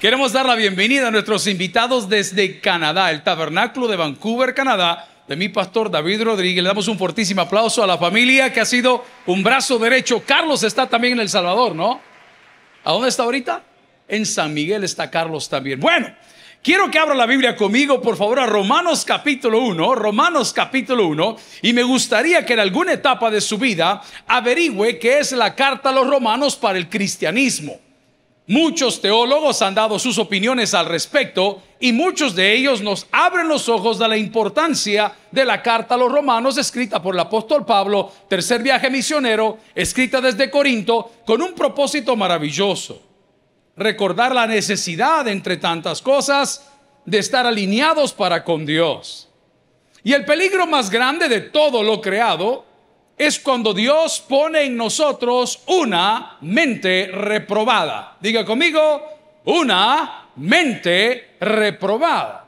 Queremos dar la bienvenida a nuestros invitados desde Canadá, el Tabernáculo de Vancouver, Canadá, de mi pastor David Rodríguez. Le damos un fortísimo aplauso a la familia que ha sido un brazo derecho. Carlos está también en El Salvador, ¿no? ¿A dónde está ahorita? En San Miguel está Carlos también. Bueno, Quiero que abra la Biblia conmigo, por favor, a Romanos capítulo 1, Romanos capítulo 1, y me gustaría que en alguna etapa de su vida averigüe qué es la carta a los romanos para el cristianismo. Muchos teólogos han dado sus opiniones al respecto y muchos de ellos nos abren los ojos de la importancia de la carta a los romanos escrita por el apóstol Pablo, tercer viaje misionero, escrita desde Corinto, con un propósito maravilloso. Recordar la necesidad, entre tantas cosas, de estar alineados para con Dios. Y el peligro más grande de todo lo creado es cuando Dios pone en nosotros una mente reprobada. Diga conmigo, una mente reprobada.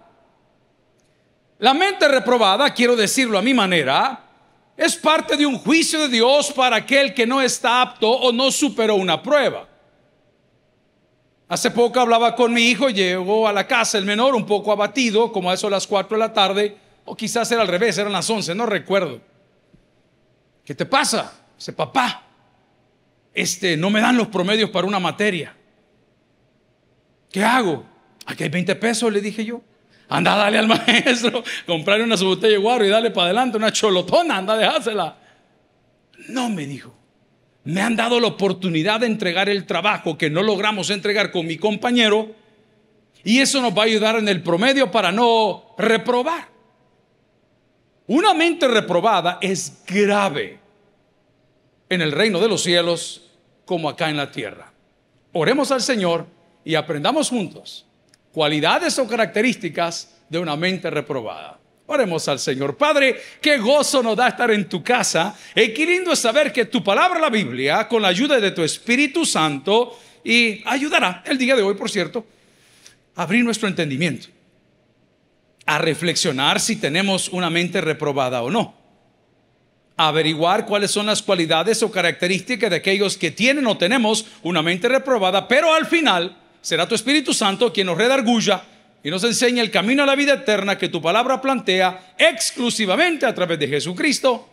La mente reprobada, quiero decirlo a mi manera, es parte de un juicio de Dios para aquel que no está apto o no superó una prueba. Hace poco hablaba con mi hijo, llegó a la casa el menor un poco abatido, como a eso a las 4 de la tarde, o quizás era al revés, eran las 11, no recuerdo. ¿Qué te pasa? Dice, papá, este, no me dan los promedios para una materia. ¿Qué hago? Aquí hay 20 pesos, le dije yo. Anda, dale al maestro, comprarle una botella de guaro y dale para adelante, una cholotona, anda, dejásela. No, me dijo. Me han dado la oportunidad de entregar el trabajo que no logramos entregar con mi compañero y eso nos va a ayudar en el promedio para no reprobar. Una mente reprobada es grave en el reino de los cielos como acá en la tierra. Oremos al Señor y aprendamos juntos cualidades o características de una mente reprobada. Oremos al Señor. Padre, qué gozo nos da estar en tu casa. Y eh, qué lindo es saber que tu palabra, la Biblia, con la ayuda de tu Espíritu Santo, y ayudará el día de hoy, por cierto, a abrir nuestro entendimiento, a reflexionar si tenemos una mente reprobada o no averiguar cuáles son las cualidades o características de aquellos que tienen o tenemos una mente reprobada, pero al final será tu Espíritu Santo quien nos redarguya y nos enseña el camino a la vida eterna que tu palabra plantea exclusivamente a través de Jesucristo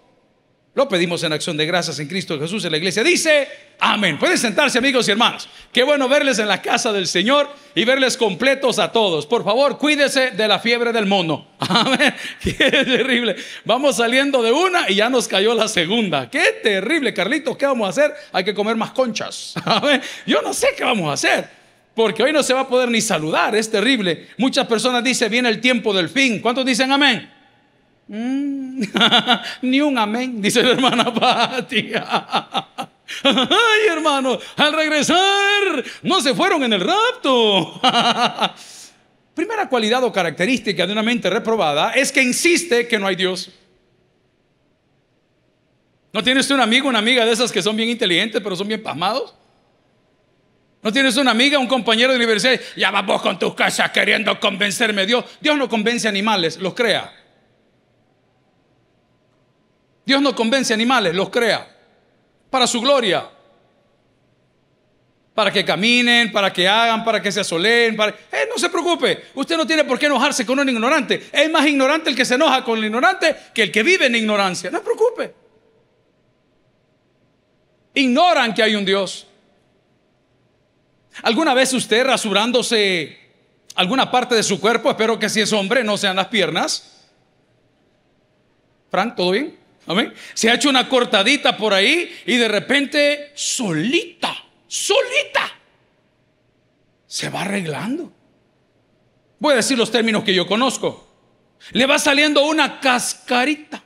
lo pedimos en acción de gracias en Cristo Jesús en la iglesia. Dice, amén. Pueden sentarse amigos y hermanos. Qué bueno verles en la casa del Señor y verles completos a todos. Por favor, cuídese de la fiebre del mono. Amén. Qué terrible. Vamos saliendo de una y ya nos cayó la segunda. Qué terrible, Carlitos. ¿Qué vamos a hacer? Hay que comer más conchas. Amén. Yo no sé qué vamos a hacer porque hoy no se va a poder ni saludar, es terrible. Muchas personas dicen, viene el tiempo del fin. ¿Cuántos dicen amén? Mm. Ni un amén, dice la hermana Pati. Ay, hermano, al regresar no se fueron en el rapto. Primera cualidad o característica de una mente reprobada es que insiste que no hay Dios. ¿No tienes un amigo, una amiga de esas que son bien inteligentes pero son bien pasmados? ¿No tienes una amiga, un compañero de universidad? Ya vos con tus casas queriendo convencerme. Dios, Dios no convence animales, los crea. Dios no convence animales, los crea para su gloria. Para que caminen, para que hagan, para que se asoleen. Eh, no se preocupe, usted no tiene por qué enojarse con un ignorante. Es más ignorante el que se enoja con el ignorante que el que vive en ignorancia. No se preocupe. Ignoran que hay un Dios. ¿Alguna vez usted rasurándose alguna parte de su cuerpo, espero que si es hombre no sean las piernas? Frank, ¿todo bien? Se ha hecho una cortadita por ahí y de repente solita, solita, se va arreglando. Voy a decir los términos que yo conozco. Le va saliendo una cascarita.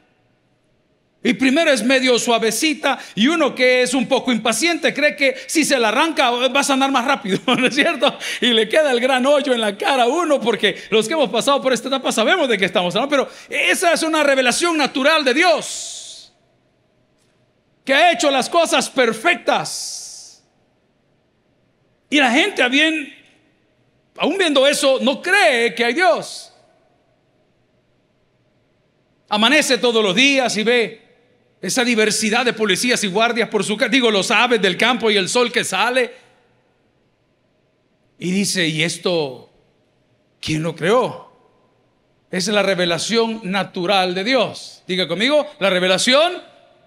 Y primero es medio suavecita y uno que es un poco impaciente cree que si se la arranca va a andar más rápido, ¿no es cierto? Y le queda el gran hoyo en la cara a uno porque los que hemos pasado por esta etapa sabemos de qué estamos hablando, pero esa es una revelación natural de Dios que ha hecho las cosas perfectas. Y la gente bien, aún viendo eso, no cree que hay Dios. Amanece todos los días y ve esa diversidad de policías y guardias por su digo, los aves del campo y el sol que sale. Y dice, ¿y esto quién lo creó? Es la revelación natural de Dios. Diga conmigo, la revelación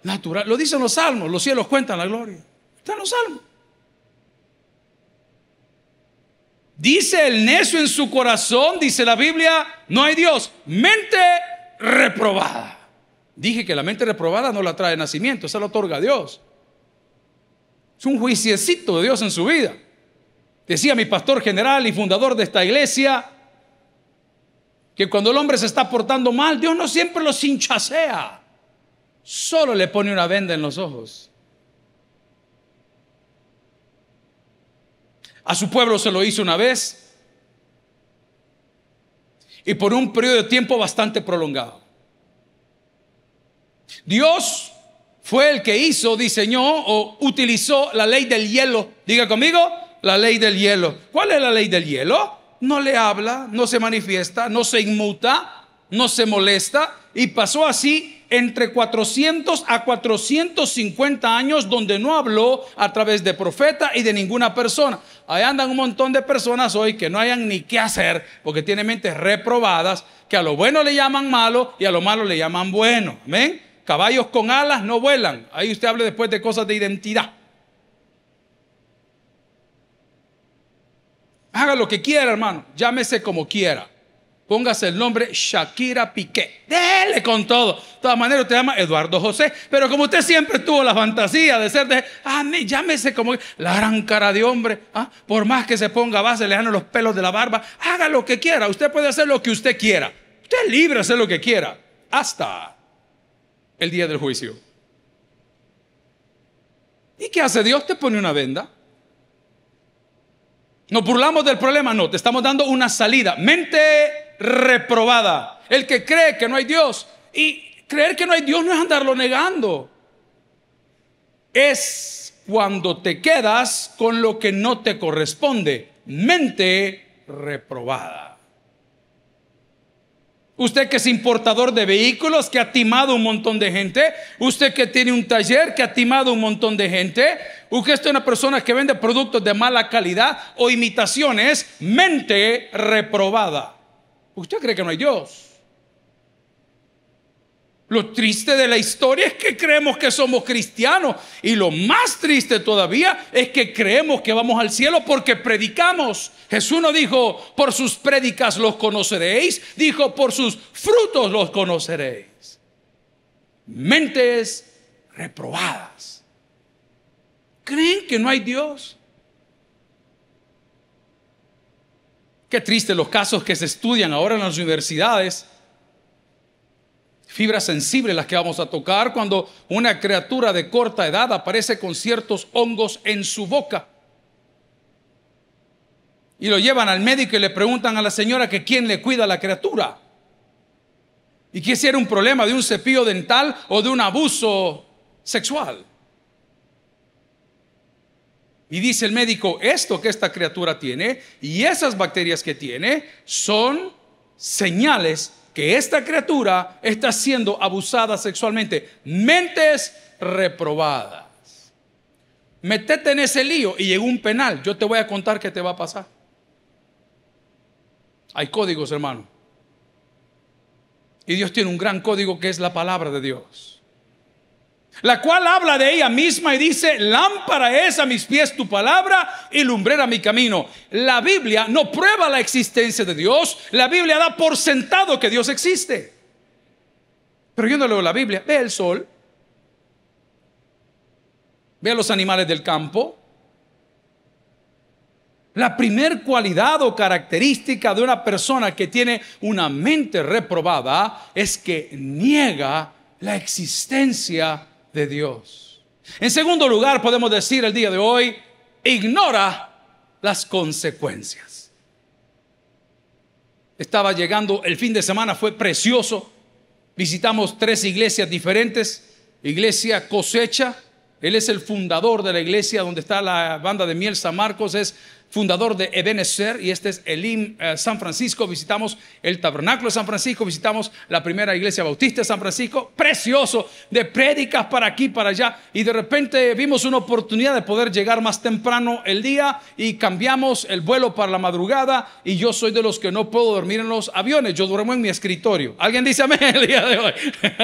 natural. Lo dicen los salmos, los cielos cuentan la gloria. Están los salmos. Dice el necio en su corazón, dice la Biblia, no hay Dios. Mente reprobada. Dije que la mente reprobada no la trae nacimiento, se la otorga a Dios. Es un juiciecito de Dios en su vida. Decía mi pastor general y fundador de esta iglesia que cuando el hombre se está portando mal, Dios no siempre lo hinchasea, solo le pone una venda en los ojos. A su pueblo se lo hizo una vez y por un periodo de tiempo bastante prolongado. Dios fue el que hizo, diseñó o utilizó la ley del hielo. Diga conmigo, la ley del hielo. ¿Cuál es la ley del hielo? No le habla, no se manifiesta, no se inmuta, no se molesta. Y pasó así entre 400 a 450 años donde no habló a través de profeta y de ninguna persona. Ahí andan un montón de personas hoy que no hayan ni qué hacer porque tienen mentes reprobadas, que a lo bueno le llaman malo y a lo malo le llaman bueno. Amén. Caballos con alas no vuelan. Ahí usted hable después de cosas de identidad. Haga lo que quiera, hermano. Llámese como quiera. Póngase el nombre Shakira Piqué. Dele con todo. De todas maneras, usted llama Eduardo José. Pero como usted siempre tuvo la fantasía de ser de. Ah, llámese como. La gran cara de hombre. ¿ah? Por más que se ponga base, le dan los pelos de la barba. Haga lo que quiera. Usted puede hacer lo que usted quiera. Usted es libre de hacer lo que quiera. Hasta el día del juicio. ¿Y qué hace Dios? Te pone una venda. Nos burlamos del problema, no, te estamos dando una salida. Mente reprobada. El que cree que no hay Dios. Y creer que no hay Dios no es andarlo negando. Es cuando te quedas con lo que no te corresponde. Mente reprobada. Usted que es importador de vehículos, que ha timado un montón de gente. Usted que tiene un taller, que ha timado un montón de gente. Usted es una persona que vende productos de mala calidad o imitaciones. Mente reprobada. ¿Usted cree que no hay Dios? Lo triste de la historia es que creemos que somos cristianos y lo más triste todavía es que creemos que vamos al cielo porque predicamos. Jesús no dijo, por sus prédicas los conoceréis, dijo, por sus frutos los conoceréis. Mentes reprobadas. ¿Creen que no hay Dios? Qué triste los casos que se estudian ahora en las universidades fibras sensibles las que vamos a tocar cuando una criatura de corta edad aparece con ciertos hongos en su boca. Y lo llevan al médico y le preguntan a la señora que quién le cuida a la criatura. Y que si era un problema de un cepillo dental o de un abuso sexual. Y dice el médico, esto que esta criatura tiene y esas bacterias que tiene son señales que esta criatura está siendo abusada sexualmente. Mentes reprobadas. Metete en ese lío y llegó un penal. Yo te voy a contar qué te va a pasar. Hay códigos, hermano. Y Dios tiene un gran código que es la palabra de Dios la cual habla de ella misma y dice, lámpara es a mis pies tu palabra y lumbrera mi camino. La Biblia no prueba la existencia de Dios, la Biblia da por sentado que Dios existe. Pero yo no leo la Biblia, ve el sol, ve a los animales del campo. La primer cualidad o característica de una persona que tiene una mente reprobada es que niega la existencia de Dios. En segundo lugar, podemos decir el día de hoy, ignora las consecuencias. Estaba llegando, el fin de semana fue precioso. Visitamos tres iglesias diferentes. Iglesia Cosecha, él es el fundador de la iglesia donde está la banda de miel San Marcos, es fundador de Ebenezer, y este es el eh, San Francisco. Visitamos el Tabernáculo de San Francisco, visitamos la primera iglesia bautista de San Francisco, precioso, de prédicas para aquí, para allá, y de repente vimos una oportunidad de poder llegar más temprano el día y cambiamos el vuelo para la madrugada, y yo soy de los que no puedo dormir en los aviones, yo duermo en mi escritorio. ¿Alguien dice amén el día de hoy?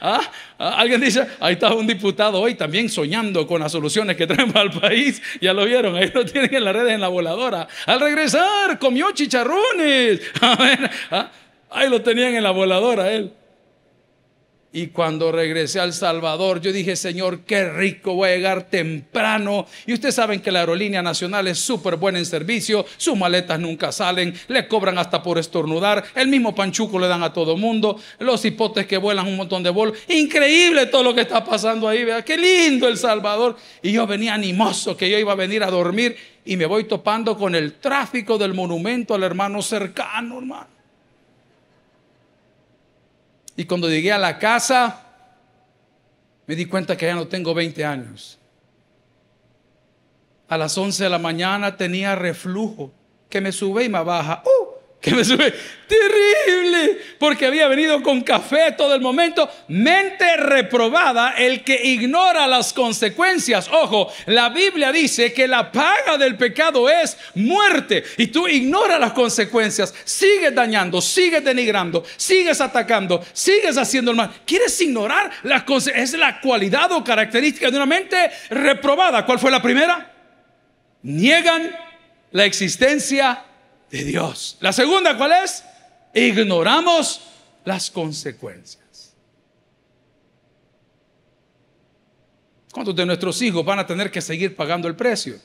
¿Ah? Ah, alguien dice, ahí está un diputado hoy también soñando con las soluciones que traen para el país. Ya lo vieron, ahí lo tienen en las redes, en la voladora. Al regresar, comió chicharrones. A ver, ah, ahí lo tenían en la voladora él. Y cuando regresé al Salvador, yo dije, Señor, qué rico, voy a llegar temprano. Y ustedes saben que la aerolínea nacional es súper buena en servicio, sus maletas nunca salen, le cobran hasta por estornudar, el mismo panchuco le dan a todo mundo, los hipotes que vuelan un montón de bol. Increíble todo lo que está pasando ahí, vea, qué lindo El Salvador. Y yo venía animoso que yo iba a venir a dormir y me voy topando con el tráfico del monumento al hermano cercano, hermano. Y cuando llegué a la casa, me di cuenta que ya no tengo 20 años. A las 11 de la mañana tenía reflujo que me sube y me baja. ¡Uh! que me sube, terrible, porque había venido con café todo el momento. Mente reprobada, el que ignora las consecuencias. Ojo, la Biblia dice que la paga del pecado es muerte y tú ignoras las consecuencias, sigues dañando, sigues denigrando, sigues atacando, sigues haciendo el mal. ¿Quieres ignorar las consecuencias? Es la cualidad o característica de una mente reprobada. ¿Cuál fue la primera? Niegan la existencia de Dios. La segunda, ¿cuál es? Ignoramos las consecuencias. ¿Cuántos de nuestros hijos van a tener que seguir pagando el precio?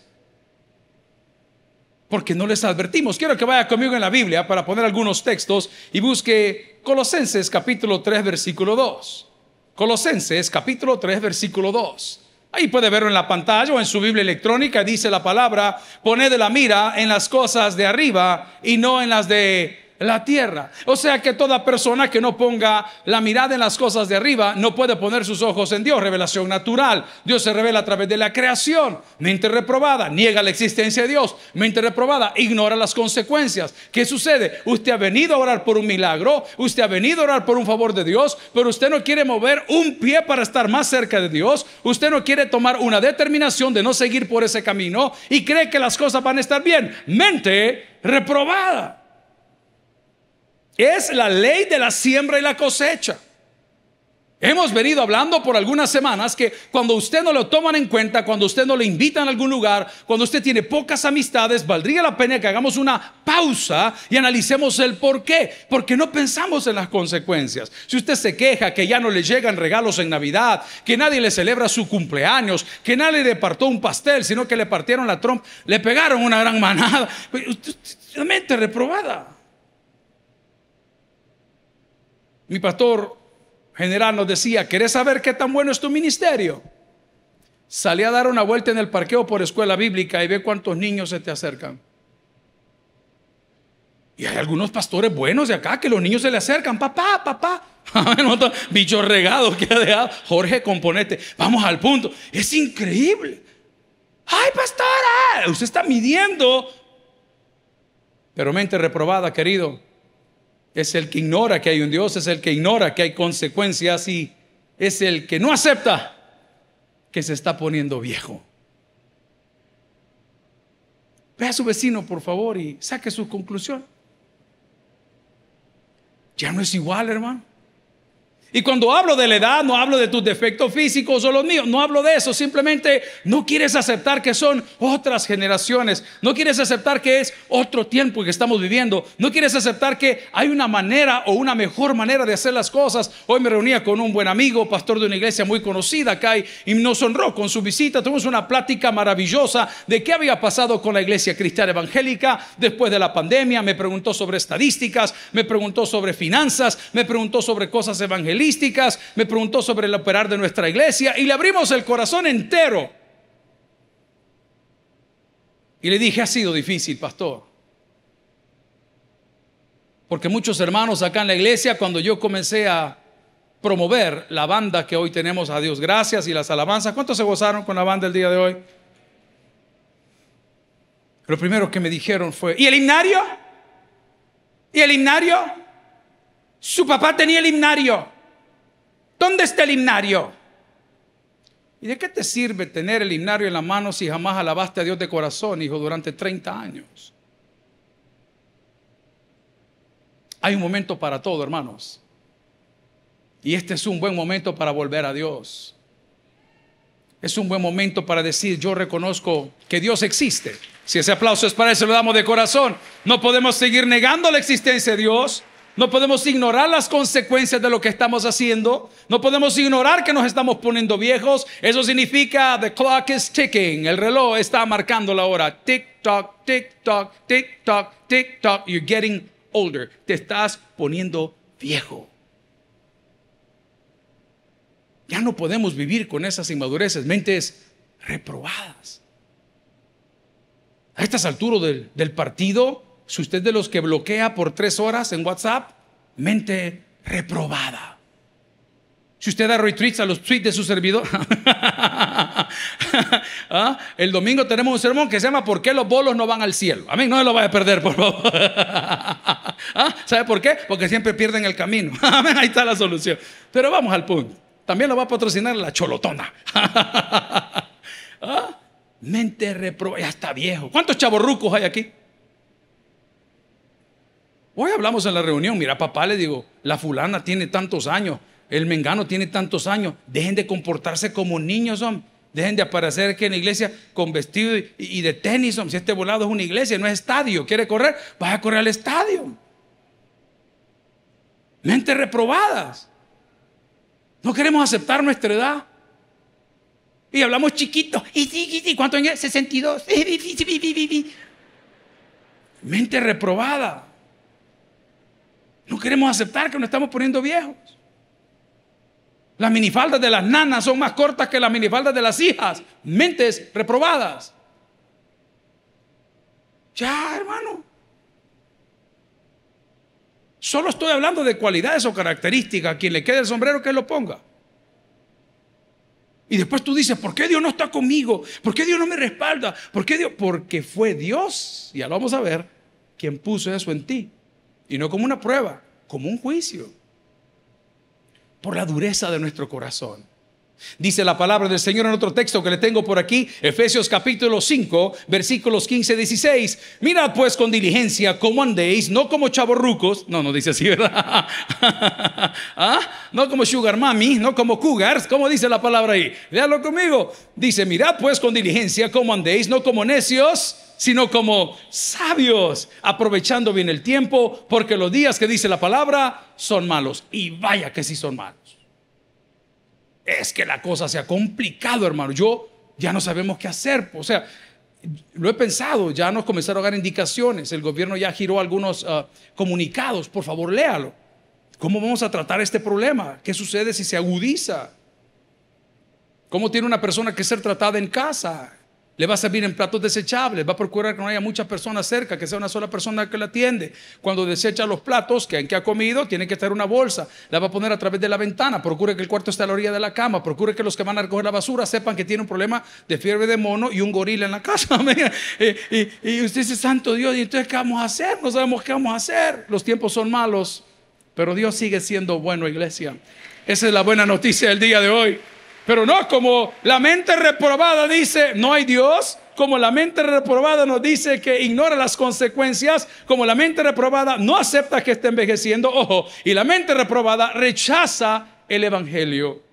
Porque no les advertimos. Quiero que vaya conmigo en la Biblia para poner algunos textos y busque Colosenses capítulo 3 versículo 2. Colosenses capítulo 3 versículo 2. Ahí puede verlo en la pantalla o en su Biblia electrónica, dice la palabra, poned la mira en las cosas de arriba y no en las de la tierra. O sea que toda persona que no ponga la mirada en las cosas de arriba no puede poner sus ojos en Dios. Revelación natural. Dios se revela a través de la creación. Mente reprobada. Niega la existencia de Dios. Mente reprobada. Ignora las consecuencias. ¿Qué sucede? Usted ha venido a orar por un milagro. Usted ha venido a orar por un favor de Dios. Pero usted no quiere mover un pie para estar más cerca de Dios. Usted no quiere tomar una determinación de no seguir por ese camino. Y cree que las cosas van a estar bien. Mente reprobada es la ley de la siembra y la cosecha. Hemos venido hablando por algunas semanas que cuando usted no lo toman en cuenta, cuando usted no le invita a algún lugar, cuando usted tiene pocas amistades, valdría la pena que hagamos una pausa y analicemos el por qué, porque no pensamos en las consecuencias. Si usted se queja que ya no le llegan regalos en Navidad, que nadie le celebra su cumpleaños, que nadie le partó un pastel, sino que le partieron la trompa, le pegaron una gran manada, pues, mente reprobada. Mi pastor general nos decía, ¿querés saber qué tan bueno es tu ministerio? Salí a dar una vuelta en el parqueo por escuela bíblica y ve cuántos niños se te acercan. Y hay algunos pastores buenos de acá que los niños se le acercan, papá, papá. Bicho regado que ha dejado. Jorge, componente. Vamos al punto. Es increíble. ¡Ay, pastora! Usted está midiendo. Pero mente reprobada, querido es el que ignora que hay un Dios, es el que ignora que hay consecuencias y es el que no acepta que se está poniendo viejo. Ve a su vecino, por favor, y saque su conclusión. Ya no es igual, hermano. Y cuando hablo de la edad, no hablo de tus defectos físicos o los míos, no hablo de eso, simplemente no quieres aceptar que son otras generaciones, no quieres aceptar que es otro tiempo que estamos viviendo, no quieres aceptar que hay una manera o una mejor manera de hacer las cosas. Hoy me reunía con un buen amigo, pastor de una iglesia muy conocida acá, y nos honró con su visita, tuvimos una plática maravillosa de qué había pasado con la iglesia cristiana evangélica después de la pandemia, me preguntó sobre estadísticas, me preguntó sobre finanzas, me preguntó sobre cosas evangélicas me preguntó sobre el operar de nuestra iglesia y le abrimos el corazón entero. Y le dije, ha sido difícil, pastor. Porque muchos hermanos acá en la iglesia, cuando yo comencé a promover la banda que hoy tenemos, a Dios gracias y las alabanzas, ¿cuántos se gozaron con la banda el día de hoy? Lo primero que me dijeron fue, ¿y el himnario? ¿Y el himnario? Su papá tenía el himnario. ¿Dónde está el himnario? ¿Y de qué te sirve tener el himnario en la mano si jamás alabaste a Dios de corazón, hijo, durante 30 años? Hay un momento para todo, hermanos. Y este es un buen momento para volver a Dios. Es un buen momento para decir, yo reconozco que Dios existe. Si ese aplauso es para eso, lo damos de corazón. No podemos seguir negando la existencia de Dios. No podemos ignorar las consecuencias de lo que estamos haciendo. No podemos ignorar que nos estamos poniendo viejos. Eso significa the clock is ticking. El reloj está marcando la hora. Tick tock, tick tock, tick tock, tick tock. You're getting older. Te estás poniendo viejo. Ya no podemos vivir con esas inmadureces, mentes reprobadas. A estas alturas del, del partido, si usted de los que bloquea por tres horas en WhatsApp, mente reprobada. Si usted da retweets a los tweets de su servidor. ¿ah? El domingo tenemos un sermón que se llama ¿Por qué los bolos no van al cielo? A mí no se lo vaya a perder, por favor. ¿Ah? ¿Sabe por qué? Porque siempre pierden el camino. ahí está la solución. Pero vamos al punto. También lo va a patrocinar la cholotona. ¿Ah? Mente reprobada. Ya está viejo. ¿Cuántos chavorrucos hay aquí? Hoy hablamos en la reunión, mira papá, le digo, la fulana tiene tantos años, el mengano tiene tantos años, dejen de comportarse como niños, hombre. Dejen de aparecer aquí en la iglesia con vestido y, de tenis, Si este volado es una iglesia, no es estadio, quiere correr, vaya a correr al estadio. Mentes reprobadas. No queremos aceptar nuestra edad. Y hablamos chiquitos, ¿Y, y, y cuánto 62. Mente reprobada. No queremos aceptar que nos estamos poniendo viejos. Las minifaldas de las nanas son más cortas que las minifaldas de las hijas. Mentes reprobadas. Ya, hermano. Solo estoy hablando de cualidades o características. Quien le quede el sombrero, que lo ponga. Y después tú dices, ¿por qué Dios no está conmigo? ¿Por qué Dios no me respalda? ¿Por qué Dios? Porque fue Dios, ya lo vamos a ver, quien puso eso en ti. Y no como una prueba, como un juicio. Por la dureza de nuestro corazón. Dice la palabra del Señor en otro texto que le tengo por aquí, Efesios capítulo 5, versículos 15 y 16. Mirad pues con diligencia cómo andéis, no como chavorrucos, no, no dice así, ¿verdad? ¿Ah? No como sugar mami, no como cougars, ¿cómo dice la palabra ahí? Léalo conmigo. Dice, mirad pues con diligencia cómo andéis, no como necios sino como sabios, aprovechando bien el tiempo, porque los días que dice la palabra son malos. Y vaya que sí son malos. Es que la cosa se ha complicado, hermano. Yo ya no sabemos qué hacer. O sea, lo he pensado, ya nos comenzaron a dar indicaciones, el gobierno ya giró algunos ah, comunicados, por favor léalo. ¿Cómo vamos a tratar este problema? ¿Qué sucede si se agudiza? ¿Cómo tiene una persona que ser tratada en casa? Le va a servir en platos desechables, va a procurar que no haya muchas personas cerca, que sea una sola persona que la atiende. Cuando desecha los platos que, que ha comido, tiene que estar una bolsa, la va a poner a través de la ventana, procure que el cuarto esté a la orilla de la cama, procure que los que van a recoger la basura sepan que tiene un problema de fiebre de mono y un gorila en la casa. y, y usted dice, santo Dios, ¿y entonces qué vamos a hacer? No sabemos qué vamos a hacer. Los tiempos son malos, pero Dios sigue siendo bueno, iglesia. Esa es la buena noticia del día de hoy. Pero no, como la mente reprobada dice, no hay Dios, como la mente reprobada nos dice que ignora las consecuencias, como la mente reprobada no acepta que esté envejeciendo, ojo, y la mente reprobada rechaza el Evangelio.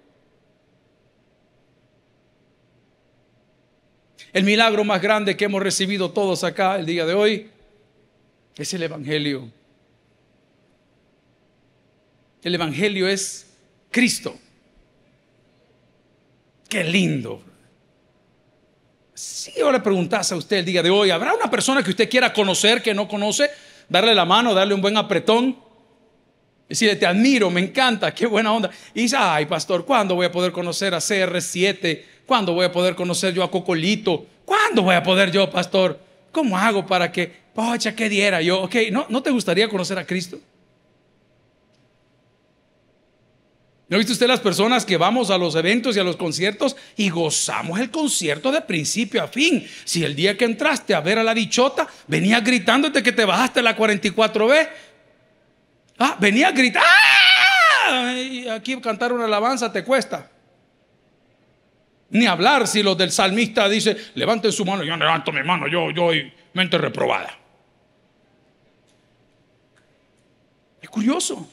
El milagro más grande que hemos recibido todos acá el día de hoy es el Evangelio. El Evangelio es Cristo. Qué lindo. Si yo le preguntase a usted el día de hoy, ¿habrá una persona que usted quiera conocer que no conoce? Darle la mano, darle un buen apretón. Decirle, te admiro, me encanta, qué buena onda. Y dice, ay, pastor, ¿cuándo voy a poder conocer a CR7? ¿Cuándo voy a poder conocer yo a Cocolito? ¿Cuándo voy a poder yo, pastor? ¿Cómo hago para que, pocha, qué diera yo? Ok, ¿no, ¿no te gustaría conocer a Cristo? ¿No viste usted las personas que vamos a los eventos y a los conciertos y gozamos el concierto de principio a fin? Si el día que entraste a ver a la dichota, venía gritándote que te bajaste la 44B. Ah, a gritar. ¡Ah! Aquí cantar una alabanza te cuesta. Ni hablar si los del salmista dice, levanten su mano, yo levanto mi mano, yo, yo, mente reprobada. Es curioso.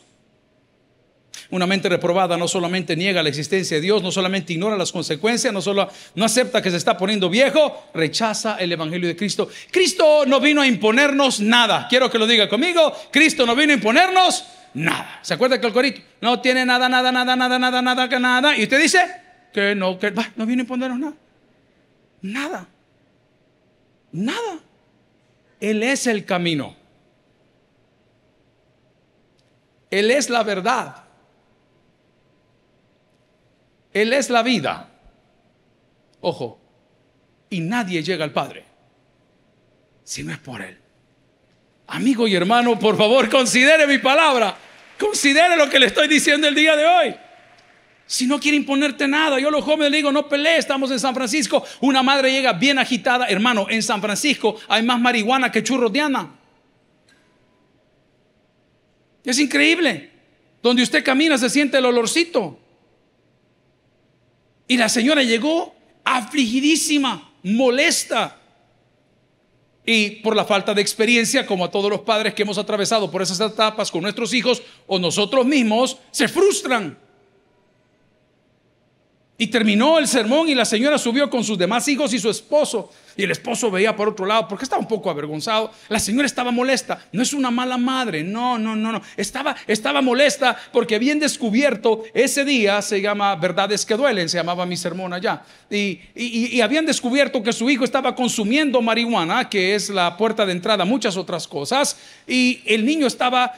Una mente reprobada no solamente niega la existencia de Dios, no solamente ignora las consecuencias, no solo no acepta que se está poniendo viejo, rechaza el evangelio de Cristo. Cristo no vino a imponernos nada. Quiero que lo diga conmigo. Cristo no vino a imponernos nada. ¿Se acuerda que el corito no tiene nada, nada, nada, nada, nada, nada, que nada? Y usted dice que no, que no vino a imponernos nada. Nada. Nada. Él es el camino. Él es la verdad. Él es la vida. Ojo, y nadie llega al Padre si no es por Él. Amigo y hermano, por favor, considere mi palabra. Considere lo que le estoy diciendo el día de hoy. Si no quiere imponerte nada, yo a los jóvenes le digo, no pelees, estamos en San Francisco. Una madre llega bien agitada, hermano, en San Francisco hay más marihuana que churros de Ana. Es increíble. Donde usted camina se siente el olorcito. Y la señora llegó afligidísima, molesta. Y por la falta de experiencia, como a todos los padres que hemos atravesado por esas etapas con nuestros hijos o nosotros mismos, se frustran. Y terminó el sermón y la señora subió con sus demás hijos y su esposo y el esposo veía por otro lado porque estaba un poco avergonzado. La señora estaba molesta, no es una mala madre, no, no, no, no. Estaba, estaba molesta porque habían descubierto ese día, se llama Verdades que duelen, se llamaba mi sermón allá, y, y, y habían descubierto que su hijo estaba consumiendo marihuana, que es la puerta de entrada a muchas otras cosas, y el niño estaba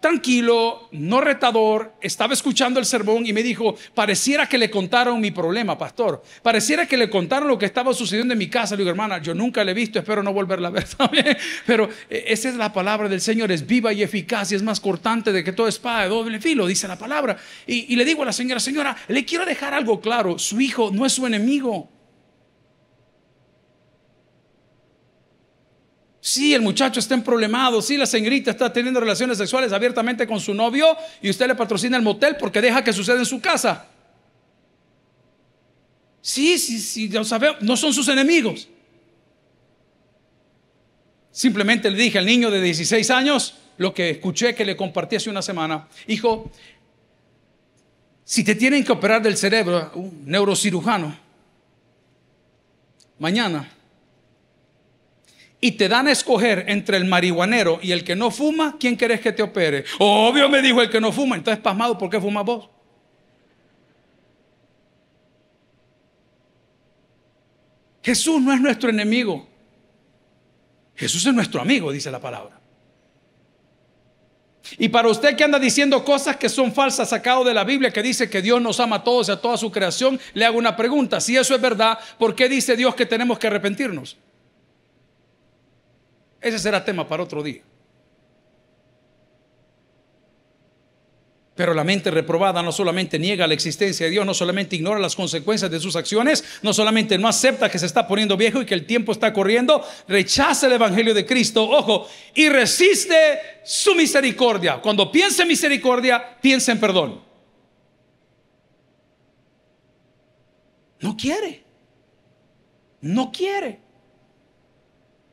tranquilo, no retador, estaba escuchando el sermón y me dijo, pareciera que le contaron mi problema, pastor, pareciera que le contaron lo que estaba sucediendo en mi casa. Le digo, hermana, yo nunca le he visto, espero no volverla a ver también, pero eh, esa es la palabra del Señor, es viva y eficaz y es más cortante de que todo espada de doble filo, dice la palabra. y le digo a la señora, señora, le quiero dejar algo claro, su hijo no es su enemigo. Sí, el muchacho está en problemado, sí, la señorita está teniendo relaciones sexuales abiertamente con su novio y usted le patrocina el motel porque deja que suceda en su casa. Sí, sí, sí, sabemos, no son sus enemigos. Simplemente le dije al niño de 16 años lo que escuché que le compartí hace una semana. Hijo, si te tienen que operar del cerebro, un neurocirujano, mañana y te dan a escoger entre el marihuanero y el que no fuma, ¿quién querés que te opere? Obvio me dijo el que no fuma, entonces pasmado, ¿por qué fumas vos? Jesús no es nuestro enemigo. Jesús es nuestro amigo, dice la palabra. Y para usted que anda diciendo cosas que son falsas, sacado de la Biblia, que dice que Dios nos ama a todos y a toda su creación, le hago una pregunta. Si eso es verdad, ¿por qué dice Dios que tenemos que arrepentirnos? Ese será tema para otro día. Pero la mente reprobada no solamente niega la existencia de Dios, no solamente ignora las consecuencias de sus acciones, no solamente no acepta que se está poniendo viejo y que el tiempo está corriendo, rechaza el Evangelio de Cristo, ojo, y resiste su misericordia. Cuando piense en misericordia, piensa en perdón. No quiere. No quiere.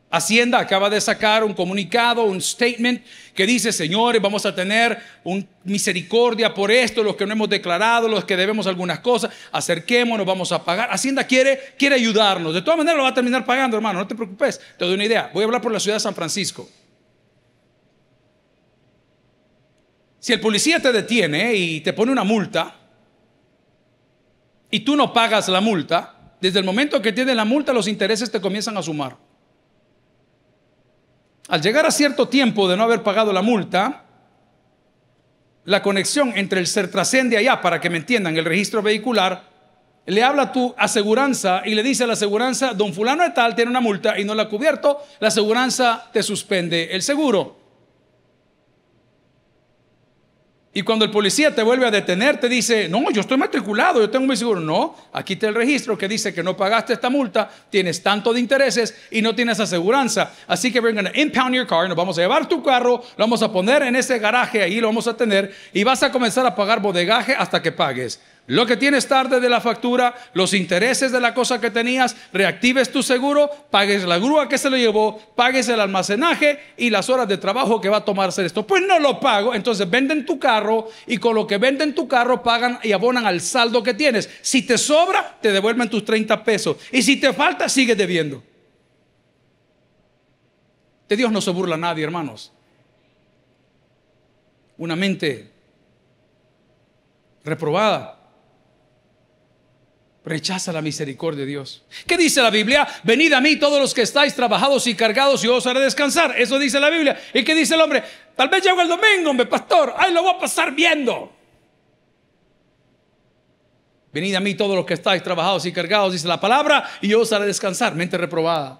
Hacienda acaba de sacar un comunicado, un statement que dice, señores, vamos a tener un misericordia por esto, los que no hemos declarado, los que debemos algunas cosas, acerquémonos, vamos a pagar. Hacienda quiere, quiere ayudarnos. De todas maneras lo va a terminar pagando, hermano, no te preocupes. Te doy una idea. Voy a hablar por la ciudad de San Francisco. Si el policía te detiene eh, y te pone una multa y tú no pagas la multa, desde el momento que tienes la multa los intereses te comienzan a sumar. Al llegar a cierto tiempo de no haber pagado la multa, la conexión entre el ser trascende allá, para que me entiendan, el registro vehicular, le habla a tu aseguranza y le dice a la aseguranza, don fulano de tal tiene una multa y no la ha cubierto, la aseguranza te suspende el seguro. Y cuando el policía te vuelve a detener, te dice, no, yo estoy matriculado, yo tengo mi seguro. No, aquí te el registro que dice que no pagaste esta multa, tienes tanto de intereses y no tienes aseguranza. Así que we're going impound your car, nos vamos a llevar tu carro, lo vamos a poner en ese garaje, ahí lo vamos a tener y vas a comenzar a pagar bodegaje hasta que pagues. Lo que tienes tarde de la factura, los intereses de la cosa que tenías, reactives tu seguro, pagues la grúa que se lo llevó, pagues el almacenaje y las horas de trabajo que va a tomarse esto. Pues no lo pago, entonces venden tu carro y con lo que venden tu carro pagan y abonan al saldo que tienes. Si te sobra, te devuelven tus 30 pesos y si te falta, sigues debiendo. De Dios no se burla nadie, hermanos. Una mente reprobada rechaza la misericordia de Dios. ¿Qué dice la Biblia? Venid a mí todos los que estáis trabajados y cargados y os haré descansar. Eso dice la Biblia. ¿Y qué dice el hombre? Tal vez llego el domingo, hombre, pastor. Ahí lo voy a pasar viendo. Venid a mí todos los que estáis trabajados y cargados, dice la palabra, y yo os haré descansar. Mente reprobada.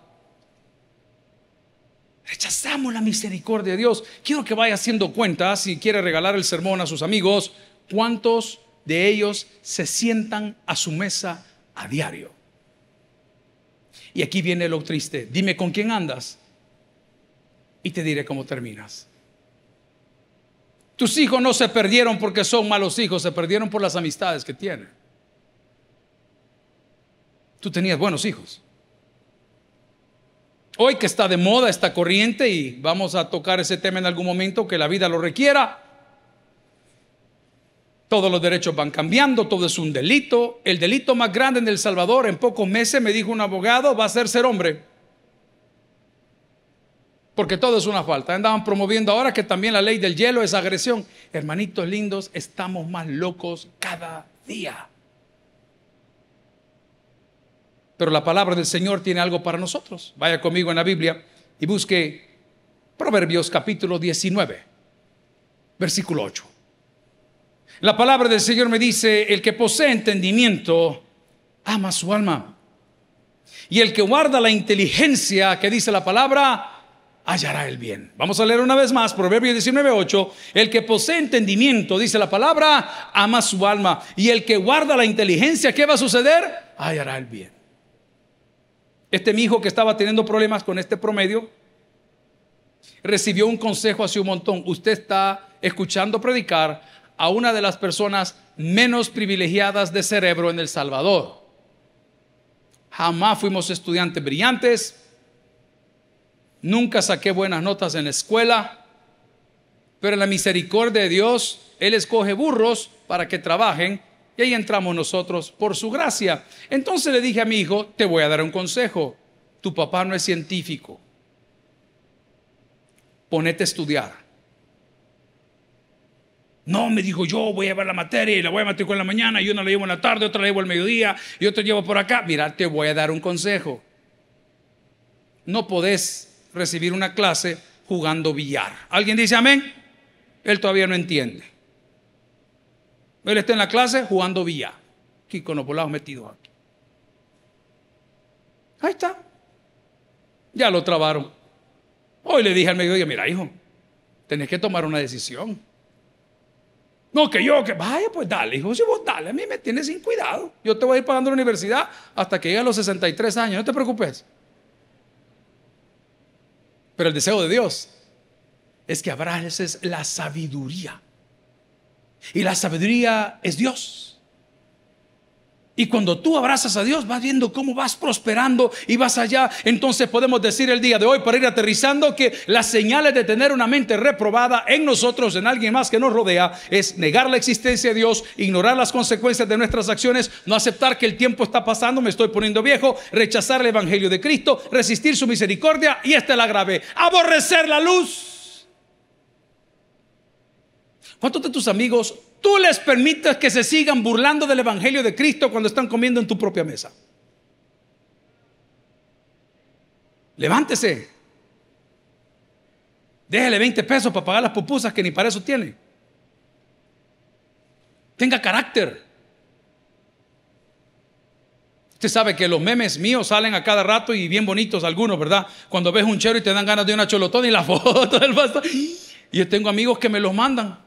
Rechazamos la misericordia de Dios. Quiero que vaya haciendo cuenta, si quiere regalar el sermón a sus amigos, cuántos de ellos se sientan a su mesa a diario. Y aquí viene lo triste. Dime con quién andas y te diré cómo terminas. Tus hijos no se perdieron porque son malos hijos, se perdieron por las amistades que tienen. Tú tenías buenos hijos. Hoy que está de moda esta corriente y vamos a tocar ese tema en algún momento que la vida lo requiera, todos los derechos van cambiando, todo es un delito. El delito más grande en El Salvador, en pocos meses, me dijo un abogado, va a ser ser hombre. Porque todo es una falta. Andaban promoviendo ahora que también la ley del hielo es agresión. Hermanitos lindos, estamos más locos cada día. Pero la palabra del Señor tiene algo para nosotros. Vaya conmigo en la Biblia y busque Proverbios capítulo 19, versículo 8. La palabra del Señor me dice, el que posee entendimiento, ama su alma. Y el que guarda la inteligencia que dice la palabra, hallará el bien. Vamos a leer una vez más Proverbios 19:8. El que posee entendimiento, dice la palabra, ama su alma. Y el que guarda la inteligencia, ¿qué va a suceder? Hallará el bien. Este mi hijo que estaba teniendo problemas con este promedio recibió un consejo hace un montón. Usted está escuchando predicar a una de las personas menos privilegiadas de cerebro en El Salvador. Jamás fuimos estudiantes brillantes, nunca saqué buenas notas en la escuela, pero en la misericordia de Dios, Él escoge burros para que trabajen y ahí entramos nosotros por su gracia. Entonces le dije a mi hijo, te voy a dar un consejo, tu papá no es científico, ponete a estudiar no, me dijo, yo voy a llevar la materia y la voy a matricular en la mañana, y una la llevo en la tarde, otra la llevo al mediodía, y otra llevo por acá. Mira, te voy a dar un consejo. No podés recibir una clase jugando billar. ¿Alguien dice amén? Él todavía no entiende. Él está en la clase jugando billar. Aquí con los volados metidos aquí. Ahí está. Ya lo trabaron. Hoy le dije al mediodía, mira hijo, tenés que tomar una decisión. No, que yo, que vaya, pues dale, hijo, si vos dale, a mí me tienes sin cuidado. Yo te voy a ir pagando la universidad hasta que llegue a los 63 años, no te preocupes. Pero el deseo de Dios es que abraces la sabiduría. Y la sabiduría es Dios. Y cuando tú abrazas a Dios, vas viendo cómo vas prosperando y vas allá. Entonces podemos decir el día de hoy, para ir aterrizando, que las señales de tener una mente reprobada en nosotros, en alguien más que nos rodea, es negar la existencia de Dios, ignorar las consecuencias de nuestras acciones, no aceptar que el tiempo está pasando, me estoy poniendo viejo, rechazar el Evangelio de Cristo, resistir su misericordia y esta es la grave, aborrecer la luz. ¿Cuántos de tus amigos tú les permites que se sigan burlando del Evangelio de Cristo cuando están comiendo en tu propia mesa? Levántese. Déjele 20 pesos para pagar las pupusas que ni para eso tiene. Tenga carácter. Usted sabe que los memes míos salen a cada rato y bien bonitos algunos, ¿verdad? Cuando ves un chero y te dan ganas de una cholotona y la foto del pastor. Y yo tengo amigos que me los mandan.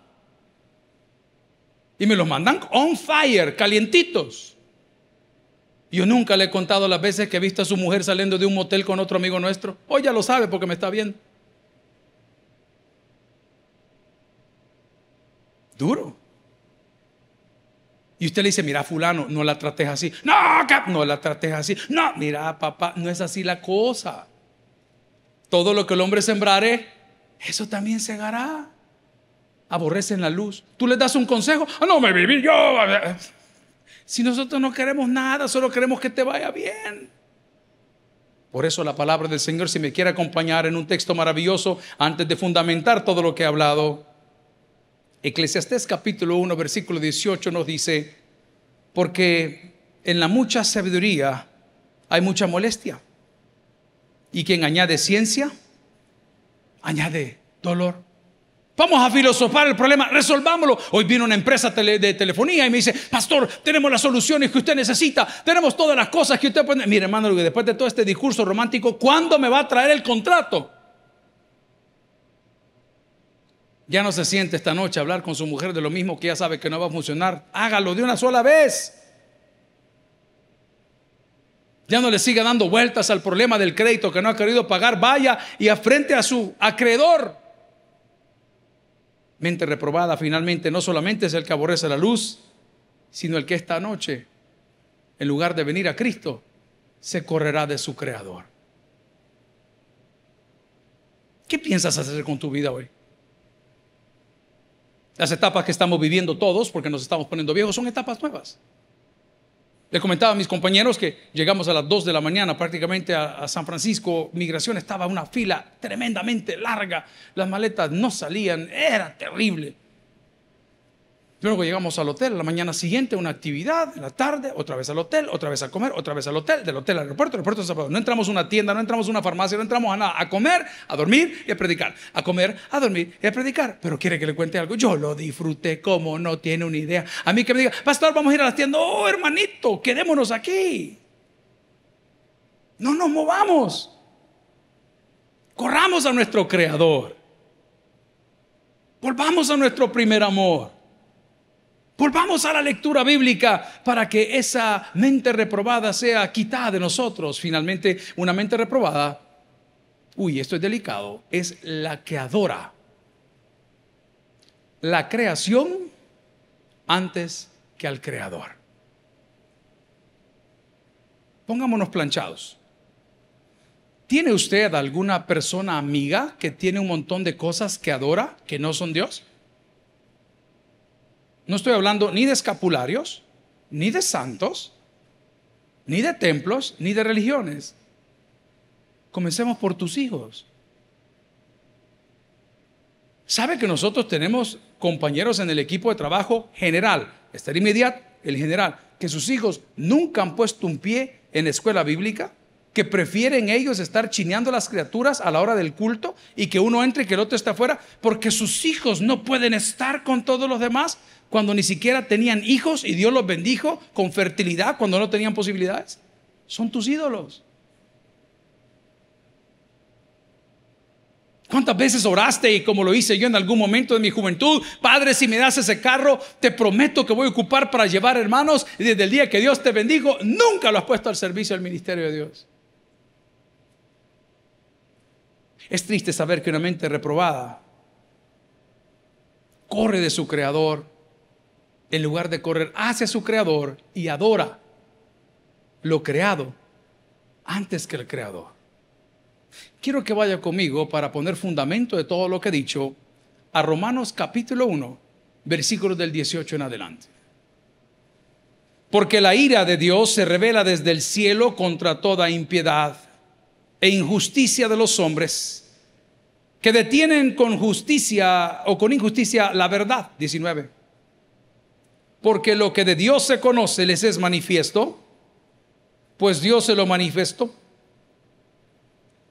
Y me los mandan on fire, calientitos. Yo nunca le he contado las veces que he visto a su mujer saliendo de un motel con otro amigo nuestro. Hoy ya lo sabe porque me está viendo. Duro. Y usted le dice, mira, fulano, no la trates así. No, no la trates así. No, mira, papá, no es así la cosa. Todo lo que el hombre sembraré, eso también segará aborrecen la luz. Tú les das un consejo, ah, no, me viví yo. Si nosotros no queremos nada, solo queremos que te vaya bien. Por eso la palabra del Señor, si me quiere acompañar en un texto maravilloso, antes de fundamentar todo lo que he hablado, Eclesiastés capítulo 1, versículo 18 nos dice, porque en la mucha sabiduría hay mucha molestia. Y quien añade ciencia, añade dolor. Vamos a filosofar el problema, resolvámoslo. Hoy vino una empresa de telefonía y me dice, pastor, tenemos las soluciones que usted necesita, tenemos todas las cosas que usted puede... Mire, hermano, después de todo este discurso romántico, ¿cuándo me va a traer el contrato? Ya no se siente esta noche hablar con su mujer de lo mismo que ya sabe que no va a funcionar. Hágalo de una sola vez. Ya no le siga dando vueltas al problema del crédito que no ha querido pagar. Vaya y afrente a su acreedor mente reprobada finalmente no solamente es el que aborrece la luz, sino el que esta noche, en lugar de venir a Cristo, se correrá de su Creador. ¿Qué piensas hacer con tu vida hoy? Las etapas que estamos viviendo todos, porque nos estamos poniendo viejos, son etapas nuevas. Le comentaba a mis compañeros que llegamos a las 2 de la mañana prácticamente a, a, San Francisco. Migración estaba una fila tremendamente larga. Las maletas no salían. Era terrible. Luego llegamos al hotel, la mañana siguiente una actividad, en la tarde otra vez al hotel, otra vez a comer, otra vez al hotel, del hotel al aeropuerto, aeropuerto a No entramos a una tienda, no entramos a una farmacia, no entramos a nada, a comer, a dormir y a predicar, a comer, a dormir y a predicar. Pero quiere que le cuente algo, yo lo disfruté como no tiene una idea. A mí que me diga, pastor, vamos a ir a las tiendas. oh hermanito, quedémonos aquí. No nos movamos. Corramos a nuestro creador. Volvamos a nuestro primer amor. Volvamos a la lectura bíblica para que esa mente reprobada sea quitada de nosotros. Finalmente, una mente reprobada, uy, esto es delicado, es la que adora la creación antes que al creador. Pongámonos planchados. ¿Tiene usted alguna persona amiga que tiene un montón de cosas que adora, que no son Dios? No estoy hablando ni de escapularios, ni de santos, ni de templos, ni de religiones. Comencemos por tus hijos. ¿Sabe que nosotros tenemos compañeros en el equipo de trabajo general, estar inmediato, el general, que sus hijos nunca han puesto un pie en la escuela bíblica? que prefieren ellos estar chineando las criaturas a la hora del culto y que uno entre y que el otro está afuera, porque sus hijos no pueden estar con todos los demás cuando ni siquiera tenían hijos y Dios los bendijo con fertilidad cuando no tenían posibilidades? Son tus ídolos. ¿Cuántas veces oraste y como lo hice yo en algún momento de mi juventud, Padre, si me das ese carro, te prometo que voy a ocupar para llevar hermanos y desde el día que Dios te bendijo, nunca lo has puesto al servicio del ministerio de Dios. Es triste saber que una mente reprobada corre de su creador en lugar de correr hacia su creador y adora lo creado antes que el creador. Quiero que vaya conmigo para poner fundamento de todo lo que he dicho a Romanos capítulo 1, versículos del 18 en adelante. Porque la ira de Dios se revela desde el cielo contra toda impiedad e injusticia de los hombres que detienen con justicia o con injusticia la verdad. 19 porque lo que de Dios se conoce les es manifiesto, pues Dios se lo manifestó.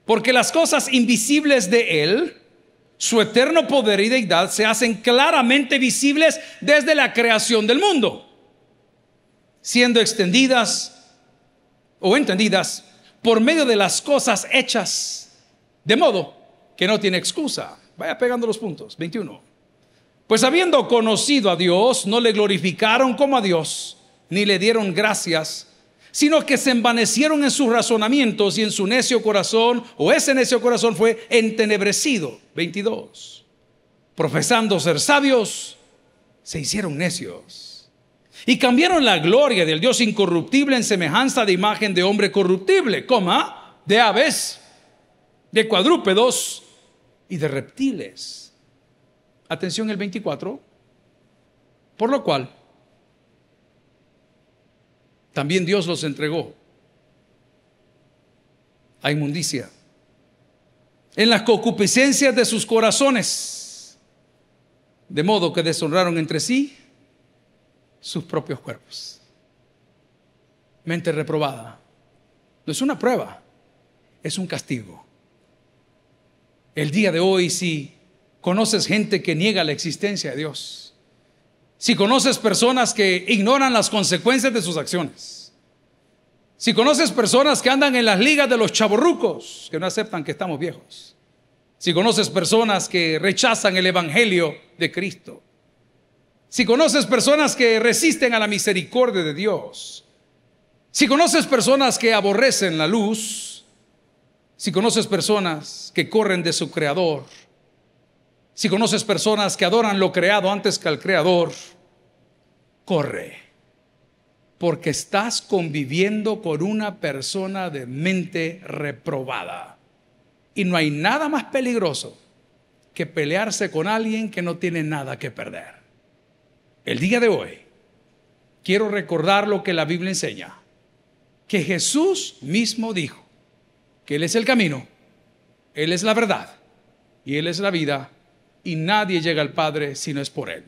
Porque las cosas invisibles de Él, su eterno poder y deidad, se hacen claramente visibles desde la creación del mundo, siendo extendidas o entendidas por medio de las cosas hechas, de modo que no tiene excusa. Vaya pegando los puntos. 21. Pues habiendo conocido a Dios, no le glorificaron como a Dios, ni le dieron gracias, sino que se envanecieron en sus razonamientos y en su necio corazón, o ese necio corazón fue entenebrecido. 22. Profesando ser sabios, se hicieron necios. Y cambiaron la gloria del Dios incorruptible en semejanza de imagen de hombre corruptible, coma, de aves, de cuadrúpedos y de reptiles atención el 24, por lo cual también Dios los entregó a inmundicia, en las concupiscencias de sus corazones, de modo que deshonraron entre sí sus propios cuerpos. Mente reprobada. No es una prueba, es un castigo. El día de hoy, si conoces gente que niega la existencia de Dios. Si conoces personas que ignoran las consecuencias de sus acciones. Si conoces personas que andan en las ligas de los chaborrucos, que no aceptan que estamos viejos. Si conoces personas que rechazan el Evangelio de Cristo. Si conoces personas que resisten a la misericordia de Dios. Si conoces personas que aborrecen la luz. Si conoces personas que corren de su Creador si conoces personas que adoran lo creado antes que al creador, corre. Porque estás conviviendo con una persona de mente reprobada. Y no hay nada más peligroso que pelearse con alguien que no tiene nada que perder. El día de hoy quiero recordar lo que la Biblia enseña. Que Jesús mismo dijo que Él es el camino, Él es la verdad y Él es la vida y nadie llega al Padre si no es por Él.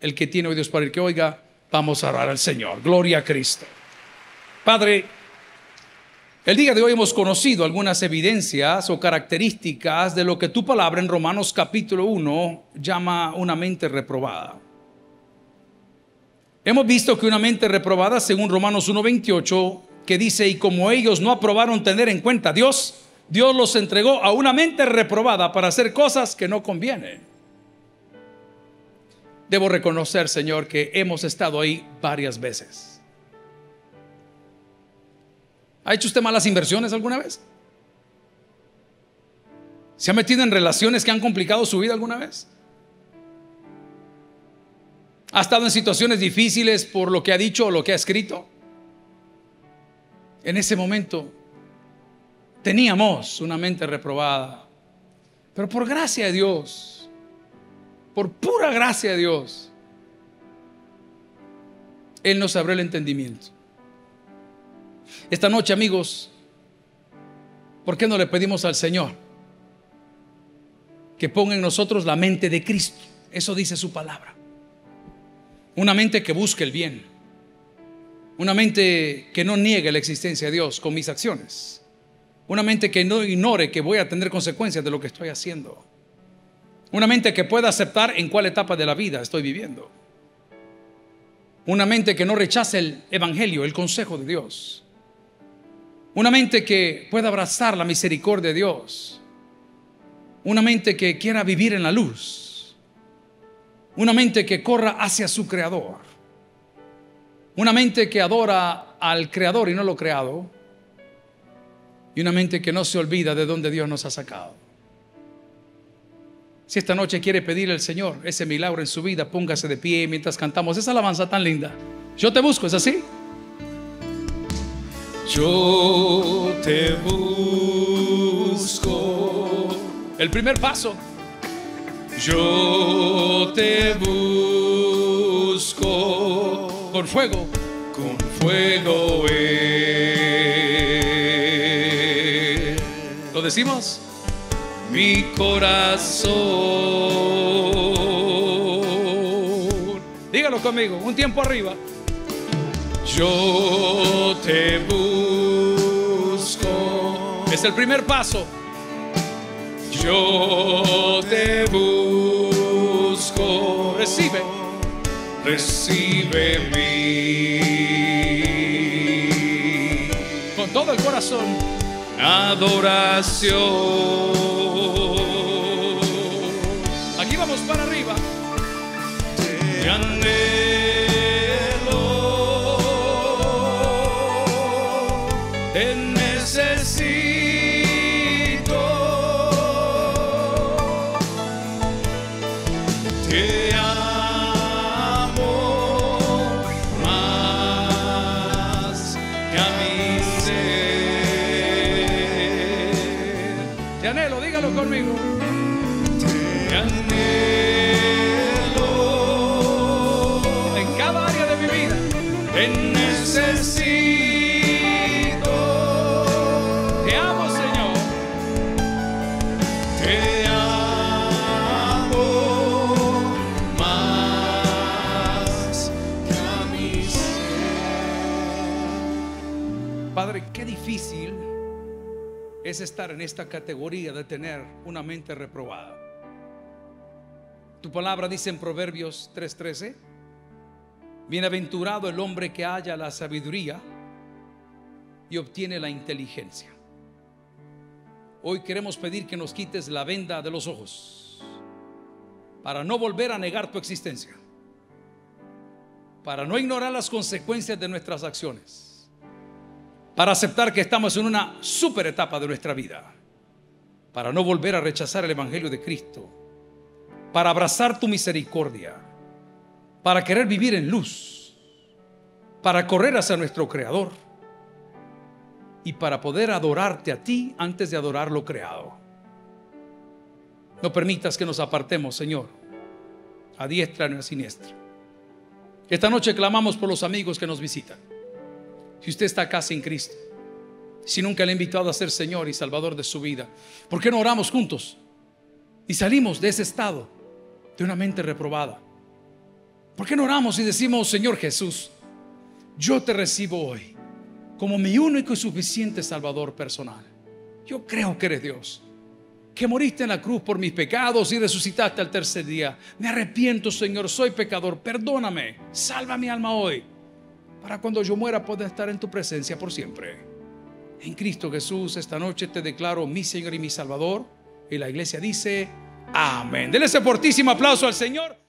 El que tiene oídos para el que oiga, vamos a orar al Señor. Gloria a Cristo. Padre, el día de hoy hemos conocido algunas evidencias o características de lo que tu palabra en Romanos capítulo 1 llama una mente reprobada. Hemos visto que una mente reprobada, según Romanos 1.28, que dice, y como ellos no aprobaron tener en cuenta a Dios, Dios los entregó a una mente reprobada para hacer cosas que no convienen. Debo reconocer, Señor, que hemos estado ahí varias veces. ¿Ha hecho usted malas inversiones alguna vez? ¿Se ha metido en relaciones que han complicado su vida alguna vez? ¿Ha estado en situaciones difíciles por lo que ha dicho o lo que ha escrito? En ese momento teníamos una mente reprobada, pero por gracia de Dios por pura gracia de Dios, Él nos abrió el entendimiento. Esta noche, amigos, ¿por qué no le pedimos al Señor que ponga en nosotros la mente de Cristo? Eso dice su palabra. Una mente que busque el bien. Una mente que no niegue la existencia de Dios con mis acciones. Una mente que no ignore que voy a tener consecuencias de lo que estoy haciendo. Una mente que pueda aceptar en cuál etapa de la vida estoy viviendo. Una mente que no rechace el Evangelio, el consejo de Dios. Una mente que pueda abrazar la misericordia de Dios. Una mente que quiera vivir en la luz. Una mente que corra hacia su Creador. Una mente que adora al Creador y no lo creado. Y una mente que no se olvida de dónde Dios nos ha sacado. Si esta noche quiere pedirle al Señor ese milagro en su vida, póngase de pie mientras cantamos esa alabanza tan linda. Yo te busco, ¿es así? Yo te busco. El primer paso. Yo te busco. Con fuego. Con fuego. ¿Lo decimos? mi corazón. Dígalo conmigo, un tiempo arriba. Yo te busco. Es el primer paso. Yo te busco. Recibe. Recibe mi. Con todo el corazón adoración. Aquí vamos para arriba. conmigo. Te anhelo en cada área de mi vida. Te necesito. es estar en esta categoría de tener una mente reprobada. Tu palabra dice en Proverbios 3:13, bienaventurado el hombre que haya la sabiduría y obtiene la inteligencia. Hoy queremos pedir que nos quites la venda de los ojos para no volver a negar tu existencia, para no ignorar las consecuencias de nuestras acciones para aceptar que estamos en una super etapa de nuestra vida, para no volver a rechazar el Evangelio de Cristo, para abrazar tu misericordia, para querer vivir en luz, para correr hacia nuestro Creador y para poder adorarte a ti antes de adorar lo creado. No permitas que nos apartemos, Señor, a diestra ni a siniestra. Esta noche clamamos por los amigos que nos visitan. Si usted está acá sin Cristo, si nunca le ha invitado a ser Señor y Salvador de su vida, ¿por qué no oramos juntos? Y salimos de ese estado de una mente reprobada. ¿Por qué no oramos y decimos, Señor Jesús, yo te recibo hoy como mi único y suficiente Salvador personal? Yo creo que eres Dios que moriste en la cruz por mis pecados y resucitaste al tercer día. Me arrepiento, Señor, soy pecador, perdóname, salva mi alma hoy para cuando yo muera pueda estar en tu presencia por siempre. En Cristo Jesús, esta noche te declaro mi Señor y mi Salvador. Y la iglesia dice, amén. Dele ese fortísimo aplauso al Señor.